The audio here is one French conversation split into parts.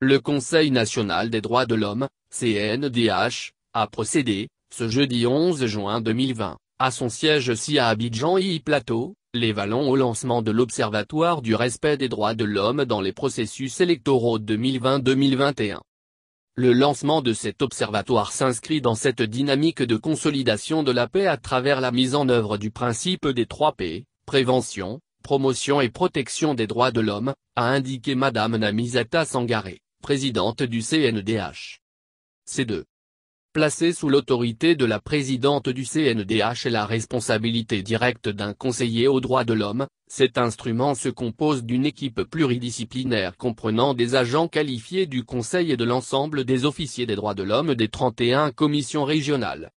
Le Conseil national des droits de l'homme, CNDH, a procédé, ce jeudi 11 juin 2020, à son siège ci à Abidjan y Plateau, les Vallons au lancement de l'Observatoire du respect des droits de l'homme dans les processus électoraux 2020-2021. Le lancement de cet observatoire s'inscrit dans cette dynamique de consolidation de la paix à travers la mise en œuvre du principe des trois P, prévention, promotion et protection des droits de l'homme, a indiqué Madame Namizata Sangaré présidente du CNDH. C2. Placée sous l'autorité de la présidente du CNDH et la responsabilité directe d'un conseiller aux droits de l'homme, cet instrument se compose d'une équipe pluridisciplinaire comprenant des agents qualifiés du Conseil et de l'ensemble des officiers des droits de l'homme des 31 commissions régionales.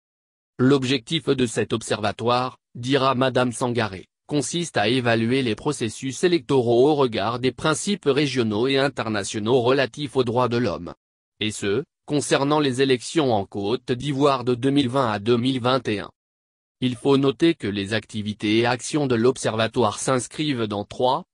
L'objectif de cet observatoire, dira Madame Sangaré, consiste à évaluer les processus électoraux au regard des principes régionaux et internationaux relatifs aux droits de l'homme. Et ce, concernant les élections en Côte d'Ivoire de 2020 à 2021. Il faut noter que les activités et actions de l'Observatoire s'inscrivent dans 3,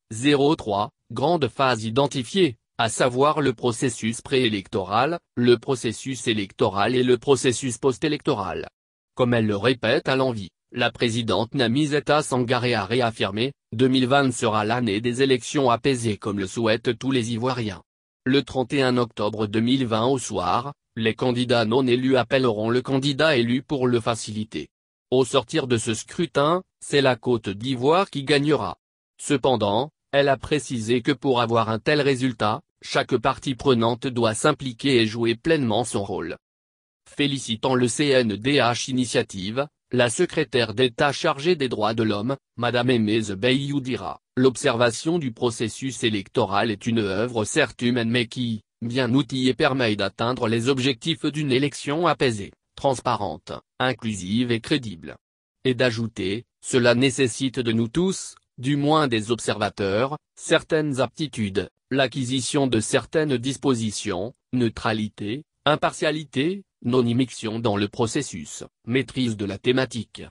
03, grandes phases identifiées, à savoir le processus préélectoral, le processus électoral et le processus postélectoral. Comme elle le répète à l'envi, la présidente Namizeta Sangaré a réaffirmé, 2020 sera l'année des élections apaisées comme le souhaitent tous les Ivoiriens. Le 31 octobre 2020 au soir, les candidats non élus appelleront le candidat élu pour le faciliter. Au sortir de ce scrutin, c'est la Côte d'Ivoire qui gagnera. Cependant, elle a précisé que pour avoir un tel résultat, chaque partie prenante doit s'impliquer et jouer pleinement son rôle. Félicitant le CNDH Initiative, la secrétaire d'État chargée des droits de l'homme, Madame Emese Bayou dira, l'observation du processus électoral est une œuvre certes humaine mais qui, bien outillée permet d'atteindre les objectifs d'une élection apaisée, transparente, inclusive et crédible. Et d'ajouter, cela nécessite de nous tous, du moins des observateurs, certaines aptitudes, l'acquisition de certaines dispositions, neutralité, impartialité, non-immixtion dans le processus, maîtrise de la thématique.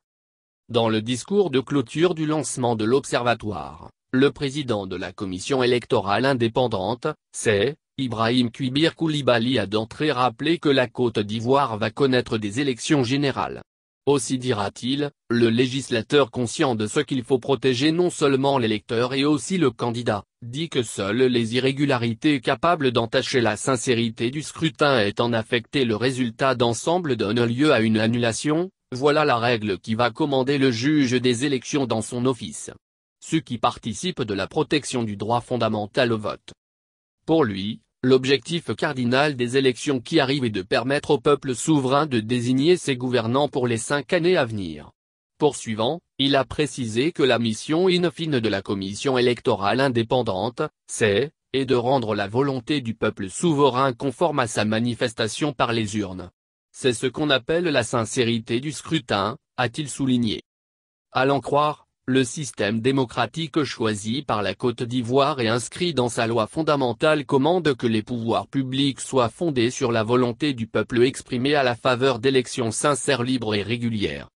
Dans le discours de clôture du lancement de l'Observatoire, le président de la commission électorale indépendante, c'est, Ibrahim Kouibir Koulibaly a d'entrée rappelé que la Côte d'Ivoire va connaître des élections générales. Aussi dira-t-il, le législateur conscient de ce qu'il faut protéger non seulement l'électeur et aussi le candidat, dit que seules les irrégularités capables d'entacher la sincérité du scrutin et en affecter le résultat d'ensemble donnent lieu à une annulation, voilà la règle qui va commander le juge des élections dans son office. Ce qui participe de la protection du droit fondamental au vote. Pour lui, l'objectif cardinal des élections qui arrivent est de permettre au peuple souverain de désigner ses gouvernants pour les cinq années à venir. Poursuivant, il a précisé que la mission in fine de la commission électorale indépendante, c'est, et de rendre la volonté du peuple souverain conforme à sa manifestation par les urnes. C'est ce qu'on appelle la sincérité du scrutin, a-t-il souligné. À l'en croire, le système démocratique choisi par la Côte d'Ivoire et inscrit dans sa loi fondamentale commande que les pouvoirs publics soient fondés sur la volonté du peuple exprimée à la faveur d'élections sincères libres et régulières.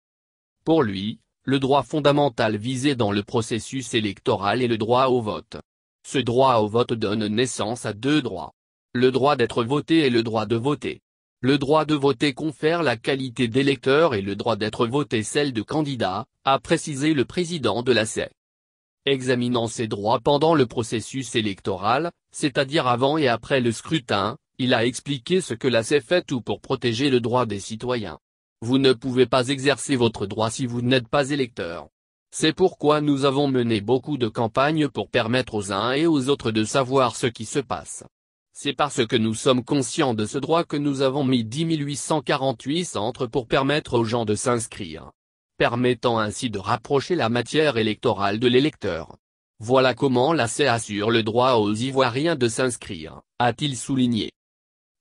Pour lui, le droit fondamental visé dans le processus électoral est le droit au vote. Ce droit au vote donne naissance à deux droits. Le droit d'être voté et le droit de voter. Le droit de voter confère la qualité d'électeur et le droit d'être voté celle de candidat, a précisé le président de la Examinant ces droits pendant le processus électoral, c'est-à-dire avant et après le scrutin, il a expliqué ce que la fait tout pour protéger le droit des citoyens. Vous ne pouvez pas exercer votre droit si vous n'êtes pas électeur. C'est pourquoi nous avons mené beaucoup de campagnes pour permettre aux uns et aux autres de savoir ce qui se passe. C'est parce que nous sommes conscients de ce droit que nous avons mis 10 848 centres pour permettre aux gens de s'inscrire. Permettant ainsi de rapprocher la matière électorale de l'électeur. Voilà comment la C assure le droit aux Ivoiriens de s'inscrire, a-t-il souligné.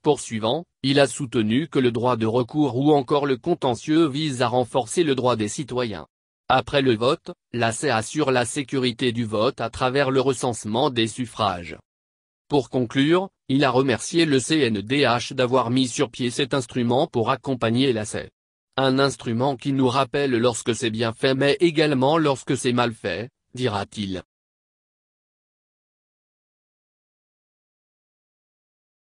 Poursuivant, il a soutenu que le droit de recours ou encore le contentieux vise à renforcer le droit des citoyens. Après le vote, l'ACE assure la sécurité du vote à travers le recensement des suffrages. Pour conclure, il a remercié le CNDH d'avoir mis sur pied cet instrument pour accompagner l'AC. Un instrument qui nous rappelle lorsque c'est bien fait mais également lorsque c'est mal fait, dira-t-il.